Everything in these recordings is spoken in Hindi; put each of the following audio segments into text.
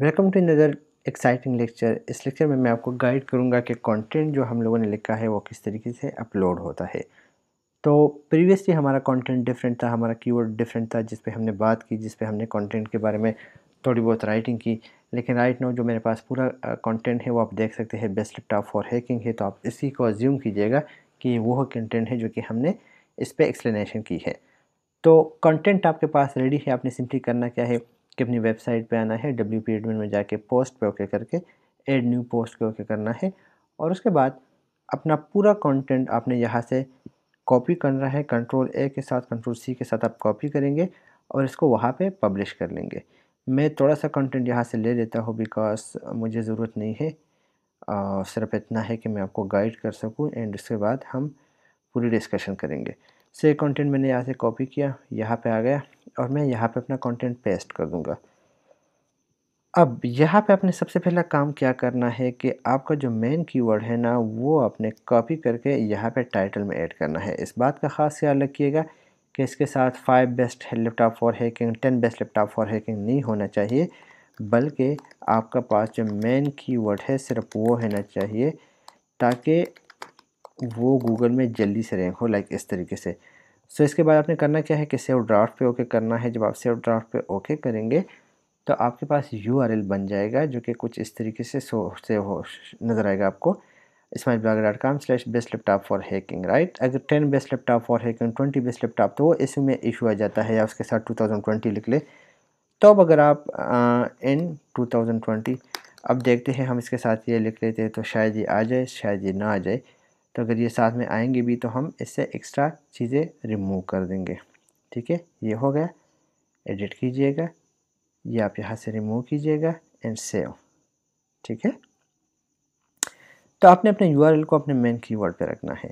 welcome to another exciting lecture इस लेक्चर में मैं आपको गाइड करूंगा कि कंटेंट जो हम लोगों ने लिखा है वो किस तरीके से अपलोड होता है तो प्रीवियसली हमारा कंटेंट डिफरेंट था हमारा कीवर्ड डिफरेंट था जिस पे हमने बात की जिस पे हमने कंटेंट के बारे में थोड़ी बहुत राइटिंग की लेकिन राइट नाउ जो मेरे पास पूरा कॉन्टेंट है वो आप देख सकते हैं बेस्ट लैपटॉप फॉर हैकिंग है तो आप इसी को अज्यूम कीजिएगा कि वो कंटेंट है जो कि हमने इस पर एक्सप्लेशन की है तो कंटेंट आपके पास रेडी है आपने सिंपली करना क्या है कि अपनी वेबसाइट पे आना है डब्ल्यू पी एडमिन में जाके पोस्ट पे ओके करके एड न्यू पोस्ट पे ओके करना है और उसके बाद अपना पूरा कंटेंट आपने यहाँ से कॉपी करना है कंट्रोल ए के साथ कंट्रोल सी के साथ आप कॉपी करेंगे और इसको वहाँ पे पब्लिश कर लेंगे मैं थोड़ा सा कंटेंट यहाँ से ले लेता हूँ बिकॉज मुझे ज़रूरत नहीं है सिर्फ इतना है कि मैं आपको गाइड कर सकूँ एंड उसके बाद हम पूरी डिस्कशन करेंगे से कंटेंट मैंने यहाँ से कॉपी किया यहाँ पे आ गया और मैं यहाँ पे अपना कंटेंट पेस्ट कर दूँगा अब यहाँ पे आपने सबसे पहला काम क्या करना है कि आपका जो मेन कीवर्ड है ना वो आपने कॉपी करके यहाँ पे टाइटल में ऐड करना है इस बात का ख़ास ख्याल रखिएगा कि इसके साथ five best laptop for hacking ten best laptop for hacking नहीं होना चाहिए बल्कि आपका पास जो मेन की है सिर्फ वो होना चाहिए ताकि वो गूगल में जल्दी से रैंक हो लाइक इस तरीके से सो इसके बाद आपने करना क्या है कि सेव ड्राफ्ट पे ओके करना है जब आप सेव ड्राफ्ट पे ओके करेंगे तो आपके पास यू बन जाएगा जो कि कुछ इस तरीके से सो से हो नज़र आएगा आपको smart blogger dot com slash best laptop for hacking right अगर ten best laptop for hacking twenty best laptop तो वो इसी में इशू आ जाता है या उसके साथ टू थाउजेंड ट्वेंटी लिख ले तो अब अगर आप आ, इन टू थाउजेंड ट्वेंटी अब देखते हैं हम इसके साथ ये लिख लेते हैं तो शायद ये आ जाए शायद ये ना आ जाए तो अगर ये साथ में आएंगे भी तो हम इससे एक्स्ट्रा चीज़ें रिमूव कर देंगे ठीक है ये हो गया एडिट कीजिएगा ये आप यहाँ से रिमूव कीजिएगा एंड सेव ठीक है तो आपने अपने यू को अपने मेन कीवर्ड पे रखना है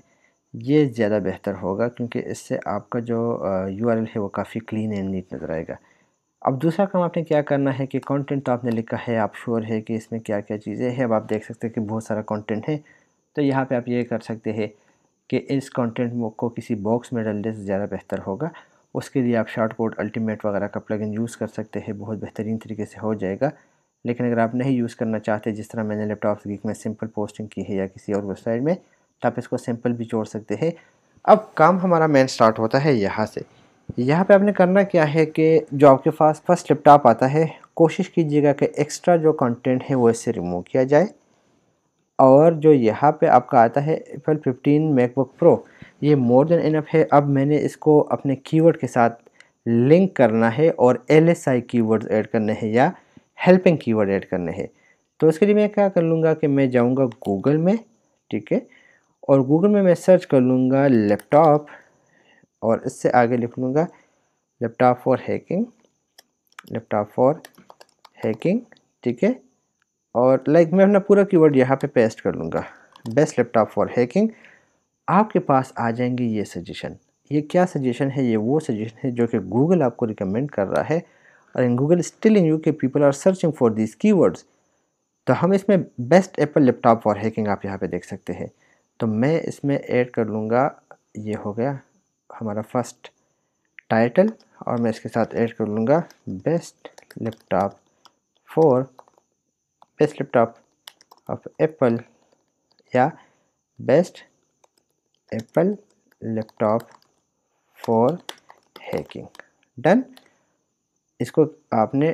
ये ज़्यादा बेहतर होगा क्योंकि इससे आपका जो यू है वो काफ़ी क्लीन एंड नीट नज़र आएगा अब दूसरा काम आपने क्या करना है कि कंटेंट तो आपने लिखा है आप श्योर है कि इसमें क्या क्या चीज़ें हैं अब आप देख सकते हैं कि बहुत सारा कंटेंट है तो यहाँ पे आप ये कर सकते हैं कि इस कंटेंट को किसी बॉक्स में डालने से ज़्यादा बेहतर होगा उसके लिए आप शॉर्ट कोड अल्टीमेट वगैरह का प्लगइन यूज़ कर सकते हैं बहुत बेहतरीन तरीके से हो जाएगा लेकिन अगर आप नहीं यूज़ करना चाहते जिस तरह मैंने लैपटॉप गिक में सिंपल पोस्टिंग की है या किसी और वेबसाइट में तो आप इसको सिंपल भी जोड़ सकते हैं अब काम हमारा मेन स्टार्ट होता है यहाँ से यहाँ पर आपने करना क्या है कि जो आपके पास फर्स्ट लैपटॉप आता है कोशिश कीजिएगा कि एक्स्ट्रा जो कंटेंट है वो इससे रिमूव किया जाए और जो यहाँ पे आपका आता है एप्पल 15 मैकबुक प्रो ये मोर देन इनफ है अब मैंने इसको अपने कीवर्ड के साथ लिंक करना है और L S I keywords add करने हैं या हेल्पिंग कीवर्ड ऐड करने हैं तो इसके लिए मैं क्या कर लूँगा कि मैं जाऊँगा गूगल में ठीक है और गूगल में मैं सर्च कर लूँगा लैपटॉप और इससे आगे लिख लूँगा laptop for hacking laptop for hacking ठीक है और लाइक मैं अपना पूरा कीवर्ड यहाँ पे पेस्ट कर लूँगा बेस्ट लैपटॉप फॉर हैकिंग आपके पास आ जाएंगी ये सजेशन ये क्या सजेशन है ये वो सजेशन है जो कि गूगल आपको रिकमेंड कर रहा है और in Google still in U K people are searching for this words तो हम इसमें best Apple laptop for hacking आप यहाँ पे देख सकते हैं तो मैं इसमें ऐड कर लूँगा ये हो गया हमारा फर्स्ट टाइटल और मैं इसके साथ ऐड कर लूँगा best laptop for best laptop of Apple या best Apple laptop for hacking done इसको आपने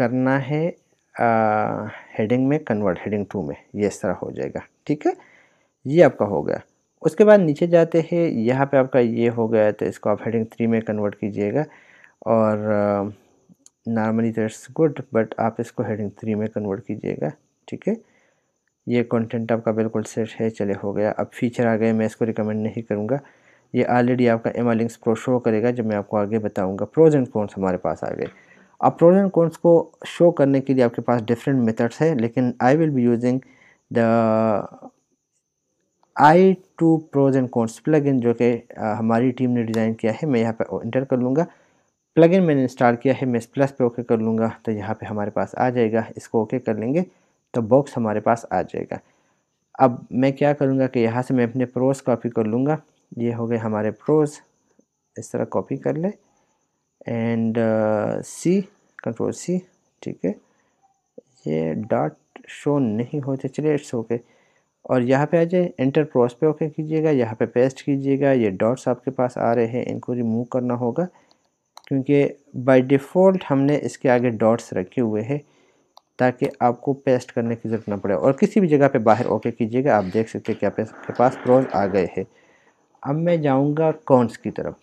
करना है हेडिंग में कन्वर्ट हेडिंग टू में ये इस तरह हो जाएगा ठीक है ये आपका हो गया उसके बाद नीचे जाते हैं यहाँ पे आपका ये हो गया तो इसको आप हेडिंग थ्री में कन्वर्ट कीजिएगा और नॉर्मली दैट्स गुड बट आप इसको हेडिंग थ्री में कन्वर्ट कीजिएगा ठीक है ये कंटेंट आपका बिल्कुल सेट है चले हो गया अब फीचर आ गए मैं इसको रिकमेंड नहीं करूँगा ये ऑलरेडी आपका एम लिंक्स प्रो शो करेगा जब मैं आपको आगे बताऊँगा प्रोज एंड कॉन्स हमारे पास आ गए अब प्रोज एंड कॉन्स को शो करने के लिए आपके पास डिफरेंट मेथड्स है लेकिन I will be using the I two pros and cons plugin जो कि हमारी टीम ने डिज़ाइन किया है मैं यहाँ पर इंटर कर लूँगा प्लगइन मैंने इंस्टॉल किया है मैं इस प्लस पे ओके कर लूँगा तो यहाँ पे हमारे पास आ जाएगा इसको ओके कर लेंगे तो बॉक्स हमारे पास आ जाएगा अब मैं क्या करूँगा कि यहाँ से मैं अपने प्रोज कॉपी कर लूँगा ये हो गए हमारे प्रोज इस तरह कॉपी कर ले एंड सी कंट्रोल सी ठीक है ये डॉट शो नहीं होते चलिए इट्स ओके और यहाँ पे आ जाए इंटर प्रोस पे ओके कीजिएगा यहाँ पे पेस्ट कीजिएगा ये डॉट्स आपके पास आ रहे हैं इनको रिमूव करना होगा क्योंकि बाय डिफ़ॉल्ट हमने इसके आगे डॉट्स रखे हुए हैं ताकि आपको पेस्ट करने की ज़रूरत ना पड़े और किसी भी जगह पे बाहर ओके कीजिएगा आप देख सकते हैं कि आपके पास प्रोज आ गए हैं अब मैं जाऊँगा कॉन्स की तरफ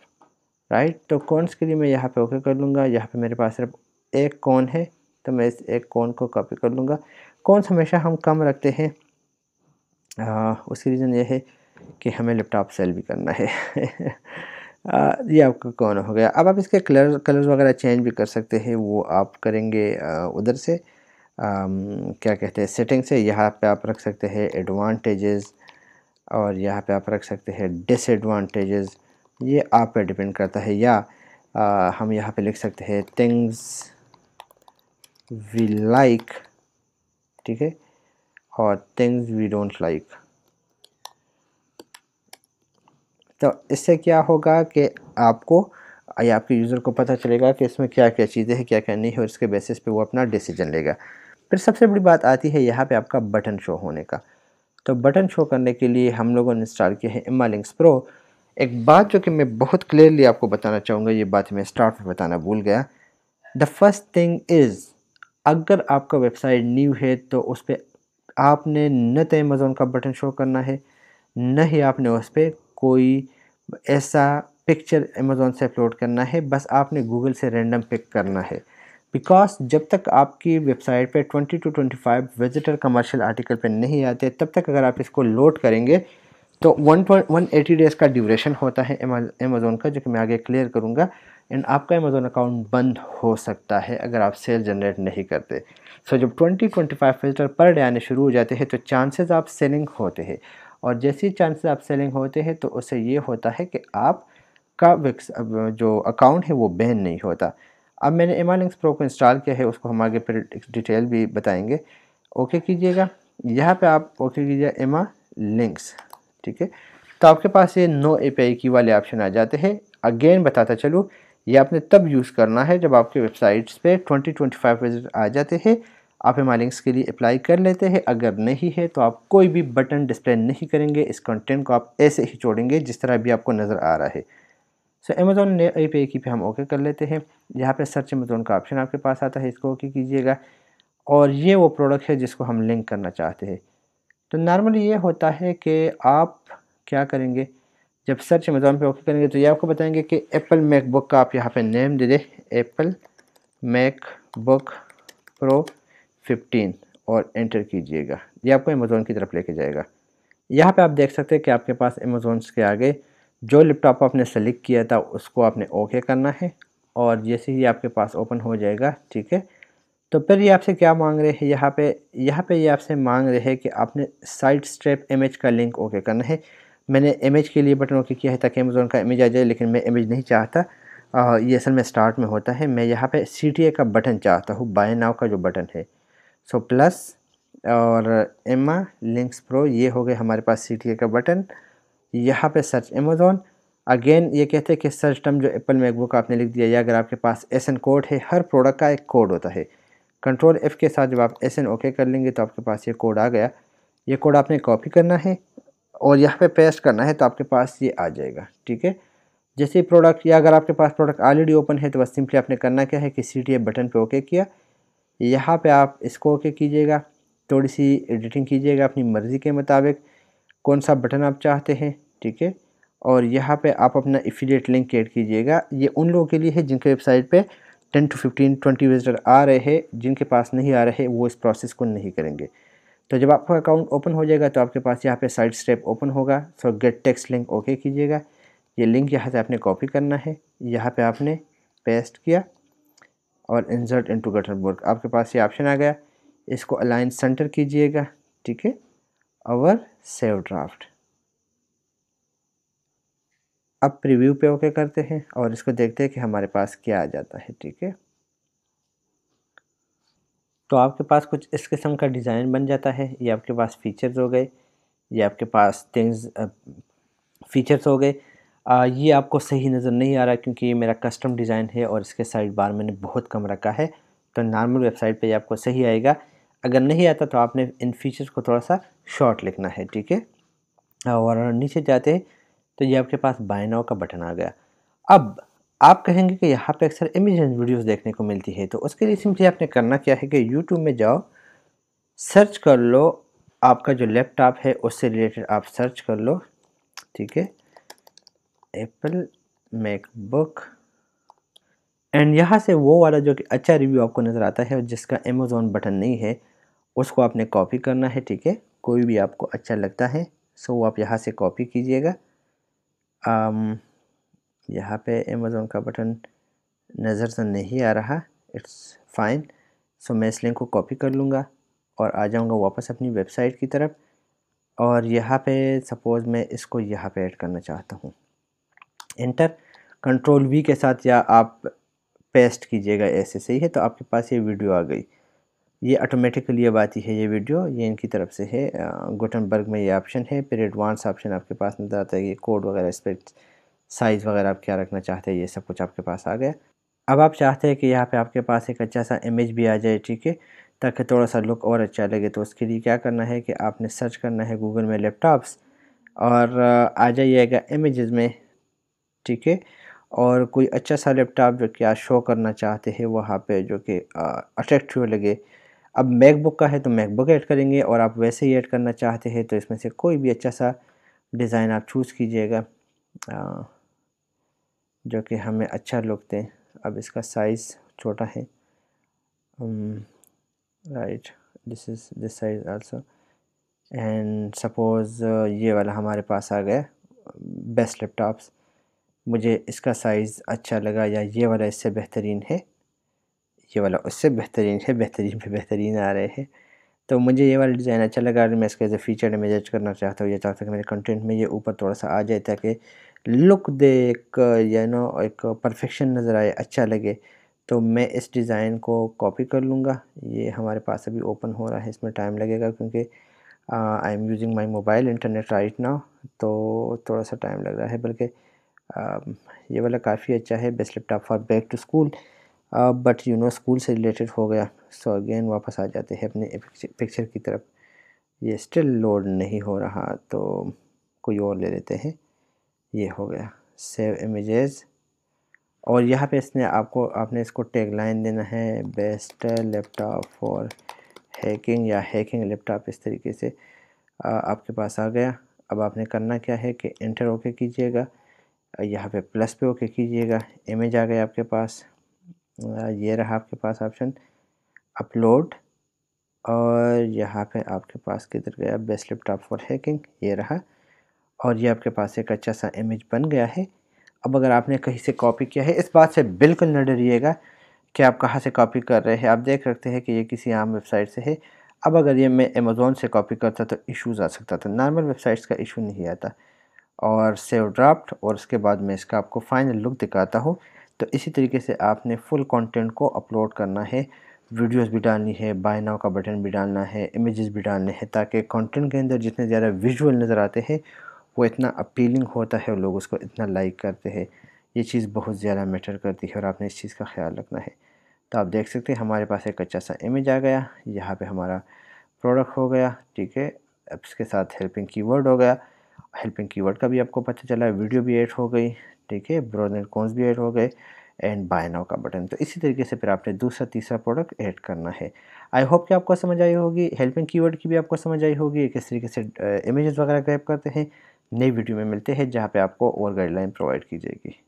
राइट तो कॉन्स के लिए मैं यहाँ पे ओके कर लूँगा यहाँ पे मेरे पास सिर्फ एक कौन है तो मैं इस एक कौन को कॉपी कर लूँगा कॉन्स हमेशा हम कम रखते हैं उसकी रीज़न ये है कि हमें लैपटॉप सेल भी करना है आ, ये आपका कौन हो गया अब आप इसके कलर कलर्स वगैरह चेंज भी कर सकते हैं वो आप करेंगे उधर से आ, क्या कहते हैं सेटिंग से यहाँ पे आप रख सकते हैं एडवांटेजेस और यहाँ पे आप रख सकते हैं डिसएडवांटेजेस ये आप पे डिपेंड करता है या आ, हम यहाँ पे लिख सकते हैं थिंग्स वी लाइक ठीक है और थिंग्स वी डोंट लाइक तो इससे क्या होगा कि आपको या आपके यूज़र को पता चलेगा कि इसमें क्या क्या चीज़ें हैं क्या क्या नहीं है और इसके बेसिस पे वो अपना डिसीजन लेगा फिर सबसे बड़ी बात आती है यहाँ पे आपका बटन शो होने का तो बटन शो करने के लिए हम लोगों ने इंस्टॉल किया है इमा लिंक्स प्रो एक बात जो कि मैं बहुत क्लियरली आपको बताना चाहूँगा ये बात मैं स्टार्ट में बताना भूल गया द फर्स्ट थिंग इज़ अगर आपका वेबसाइट न्यू है तो उस पर आपने न तो अमेज़ोन का बटन शो करना है न ही आपने उस पर कोई ऐसा पिक्चर अमेज़ोन से अपलोड करना है बस आपने गूगल से रेंडम पिक करना है बिकॉज जब तक आपकी वेबसाइट पे 20 टू 25 विजिटर कमर्शियल आर्टिकल पे नहीं आते तब तक अगर आप इसको लोड करेंगे तो वन वन एटी डेज़ का ड्यूरेशन होता है अमेज़ोन का जो कि मैं आगे क्लियर करूँगा एंड आपका अमेज़ोन अकाउंट बंद हो सकता है अगर आप सेल जनरेट नहीं करते सो so, जब 20-25 विजिटर पर डे आने शुरू हो जाते हैं तो चांसेस आप सेलिंग होते हैं और जैसे ही चांसेस आप सेलिंग होते हैं तो उससे ये होता है कि आपका जो अकाउंट है वो बैन नहीं होता अब मैंने एमा लिंक्स प्रो को इंस्टॉल किया है उसको हम आगे फिर डिटेल भी बताएंगे ओके कीजिएगा यहाँ पे आप ओके कीजिएगा एमा लिंक्स ठीक है तो आपके पास ये नो ए की वाले ऑप्शन आ जाते हैं अगेन बताता चलूँ ये आपने तब यूज़ करना है जब आपके वेबसाइट्स पे 20-25 विजिट आ जाते हैं आप एमाइलिंग्स के लिए अप्लाई कर लेते हैं अगर नहीं है तो आप कोई भी बटन डिस्प्ले नहीं करेंगे इस कंटेंट को आप ऐसे ही छोड़ेंगे जिस तरह भी आपको नज़र आ रहा है सो अमेज़ोन ने आई पे की पे हम ओके कर लेते हैं यहाँ पे सर्च अमेज़ोन का ऑप्शन आपके पास आता है इसको ओके कीजिएगा और ये वो प्रोडक्ट है जिसको हम लिंक करना चाहते हैं तो नॉर्मली ये होता है कि आप क्या करेंगे जब सर्च अमेज़ोन पर ओके करेंगे तो ये आपको बताएँगे कि एप्पल मैकबुक का आप यहाँ पर नेम दे दें Apple MacBook pro fifteen और एंटर कीजिएगा ये आपको अमेज़ोन की तरफ लेके जाएगा यहाँ पे आप देख सकते हैं कि आपके पास अमेज़ोन्स के आगे जो लैपटॉप आपने सेलेक्ट किया था उसको आपने ओके करना है और जैसे ही आपके पास ओपन हो जाएगा ठीक है तो फिर ये आपसे क्या मांग रहे हैं यहाँ पे यहाँ पे ये आपसे मांग रहे हैं कि आपने साइड स्ट्रेप इमेज का लिंक ओके करना है मैंने इमेज के लिए बटन ओके किया है ताकि अमेज़ोन का इमेज आ जाए लेकिन मैं इमेज नहीं चाहता आ, ये असल में स्टार्ट में होता है मैं यहाँ पे सी का बटन चाहता हूँ बाय नाव का जो बटन है सो प्लस और एमा लिंक्स प्रो ये हो गए हमारे पास सी का बटन यहाँ पे सर्च अमेज़ोन अगेन ये कहते हैं कि सर्च टर्म जो एप्पल मैकबुक आपने लिख दिया या अगर आपके पास एस कोड है हर प्रोडक्ट का एक कोड होता है कंट्रोल एफ़ के साथ जब आप एस ओके कर लेंगे तो आपके पास ये कोड आ गया ये कोड आपने कॉपी करना है और यहाँ पे पेस्ट करना है तो आपके पास ये आ जाएगा ठीक है जैसे प्रोडक्ट या अगर आपके पास प्रोडक्ट ऑलरेडी ओपन है तो बस सिंपली आपने करना क्या है कि सी बटन पर ओके किया यहाँ पे आप इसको ओके कीजिएगा थोड़ी सी एडिटिंग कीजिएगा अपनी मर्ज़ी के मुताबिक कौन सा बटन आप चाहते हैं ठीक है और यहाँ पे आप अपना एफिलिएट लिंक ऐड कीजिएगा ये उन लोगों के लिए है जिनके वेबसाइट पे ten to fifteen twenty visitor आ रहे हैं जिनके पास नहीं आ रहे वो इस प्रोसेस को नहीं करेंगे तो जब आपका अकाउंट ओपन हो जाएगा तो आपके पास यहाँ पर साइड स्टेप ओपन होगा so get text link okay कीजिएगा ये लिंक यहाँ से आपने कॉपी करना है यहाँ पर आपने पेस्ट किया और इंसर्ट इनटू बोर्ड आपके पास ये ऑप्शन आ गया इसको अलाइन सेंटर कीजिएगा ठीक है और सेव ड्राफ्ट अब प्रीव्यू पे ओके करते हैं और इसको देखते हैं कि हमारे पास क्या आ जाता है ठीक है तो आपके पास कुछ इस किस्म का डिज़ाइन बन जाता है ये आपके पास फीचर्स हो गए ये आपके पास थिंग्स फीचर्स हो गए आ, ये आपको सही नज़र नहीं आ रहा क्योंकि ये मेरा कस्टम डिज़ाइन है और इसके साइड बार मैंने बहुत कम रखा है तो नॉर्मल वेबसाइट पे ये आपको सही आएगा अगर नहीं आता तो आपने इन फीचर्स को थोड़ा सा शॉर्ट लिखना है ठीक है और नीचे जाते हैं तो ये आपके पास बायनाओ का बटन आ गया अब आप कहेंगे कि यहाँ पे अक्सर इमेज वीडियोज़ वीडियोस देखने को मिलती है तो उसके लिए सिंपली आपने करना क्या है कि यूट्यूब में जाओ सर्च कर लो आपका जो लैपटॉप है उससे रिलेटेड आप सर्च कर लो ठीक है एप्पल मैकबुक एंड यहाँ से वो वाला जो कि अच्छा रिव्यू आपको नज़र आता है जिसका अमेज़ोन बटन नहीं है उसको आपने कॉपी करना है ठीक है कोई भी आपको अच्छा लगता है सो वो आप यहाँ से कॉपी कीजिएगा um, यहाँ पे अमेज़ोन का बटन नज़र से नहीं आ रहा इट्स फाइन सो मैं इस लिंक को कॉपी कर लूँगा और आ जाऊँगा वापस अपनी वेबसाइट की तरफ और यहाँ पे सपोज़ मैं इसको यहाँ पे ऐड करना चाहता हूँ एंटर कंट्रोल वी के साथ या आप पेस्ट कीजिएगा ऐसे सही है तो आपके पास ये वीडियो आ गई ये ऑटोमेटिकली अब आती है ये वीडियो ये इनकी तरफ से है गुटनबर्ग में ये ऑप्शन है फिर एडवांस ऑप्शन आपके पास नज़र आता है ये कोड वगैरह इस पर साइज़ वगैरह आप क्या रखना चाहते हैं ये सब कुछ आपके पास आ गया अब आप चाहते हैं कि यहाँ पे आपके पास एक अच्छा सा इमेज भी आ जाए ठीक है ताकि थोड़ा सा लुक और अच्छा लगे तो उसके लिए क्या करना है कि आपने सर्च करना है गूगल में लैपटॉप्स और आ जाइएगा इमेज़ में ठीक है और कोई अच्छा सा लैपटॉप जो कि आप शो करना चाहते हैं वहाँ पे जो कि अट्रैक्टिव लगे अब मैकबुक का है तो मैकबुक ऐड करेंगे और आप वैसे ही ऐड करना चाहते हैं तो इसमें से कोई भी अच्छा सा डिज़ाइन आप चूज़ कीजिएगा जो कि हमें अच्छा लुक दें अब इसका साइज़ छोटा है right this is this size also and suppose ये वाला हमारे पास आ गया बेस्ट लैपटॉप्स मुझे इसका साइज़ अच्छा लगा या ये वाला इससे बेहतरीन है ये वाला उससे बेहतरीन है बेहतरीन पे बेहतरीन आ रहे हैं तो मुझे ये वाला डिज़ाइन अच्छा लगा मैं इसके एज ए फीचर में जज करना चाहता हूँ या चाहता हूँ कि मेरे कंटेंट में ये ऊपर थोड़ा सा आ जाए ताकि लुक दे एक या नो एक परफेक्शन नज़र आए अच्छा लगे तो मैं इस डिज़ाइन को कॉपी कर लूँगा ये हमारे पास अभी ओपन हो रहा है इसमें टाइम लगेगा क्योंकि I am using my mobile internet right now तो थोड़ा सा टाइम लग रहा है बल्कि Um, ये वाला काफ़ी अच्छा है best laptop for back to school but you know school से रिलेटेड हो गया सो अगेन वापस आ जाते हैं अपने पिक्चर की तरफ ये स्टिल लोड नहीं हो रहा तो कोई और ले लेते हैं ये हो गया सेव इमेजेस और यहाँ पे इसने आपको आपने इसको टैग लाइन देना है बेस्ट लैपटॉप फॉर हैकिंग या हैकिंग लैपटॉप इस तरीके से uh, आपके पास आ गया अब आपने करना क्या है कि इंटर ओके कीजिएगा यहाँ पे प्लस पे ओके कीजिएगा इमेज आ गई आपके पास ये रहा आपके पास ऑप्शन अपलोड और यहाँ पे आपके पास किधर गया बेस्ट लैपटॉप फॉर हैकिंग ये रहा और ये आपके पास एक अच्छा सा इमेज बन गया है अब अगर आपने कहीं से कॉपी किया है इस बात से बिल्कुल न डरिएगा कि आप कहाँ से कॉपी कर रहे हैं आप देख सकते हैं कि ये किसी आम वेबसाइट से है अब अगर ये मैं अमेज़ोन से कॉपी करता तो इश्यूज़ आ सकता था नॉर्मल वेबसाइट्स का इशू नहीं आता और सेव ड्राफ्ट और उसके बाद मैं इसका आपको फाइनल लुक दिखाता हूँ तो इसी तरीके से आपने फुल कंटेंट को अपलोड करना है वीडियोस भी डालनी है बाय नाउ का बटन भी डालना है इमेजेस भी डालने हैं ताकि कंटेंट के अंदर जितने ज़्यादा विजुअल नज़र आते हैं वो इतना अपीलिंग होता है और लोग उसको इतना लाइक करते हैं ये चीज़ बहुत ज़्यादा मैटर करती है और आपने इस चीज़ का ख्याल रखना है तो आप देख सकते हैं हमारे पास एक अच्छा सा इमेज आ गया यहाँ पर हमारा प्रोडक्ट हो गया ठीक है इसके साथ हेल्पिंग की हो गया हेल्पिंग कीवर्ड का भी आपको पता चला वीडियो भी ऐड हो गई ठीक है ब्रोजर कॉन्स भी ऐड हो गए एंड बाय नाउ का बटन तो इसी तरीके से फिर आपने दूसरा तीसरा प्रोडक्ट ऐड करना है आई होप कि आपको समझ आई होगी हेल्पिंग कीवर्ड की भी आपको समझ आई होगी किस तरीके से इमेजेस uh, वगैरह ग्रैप करते हैं नई वीडियो में मिलते हैं जहाँ पे आपको और गाइडलाइन प्रोवाइड की जाएगी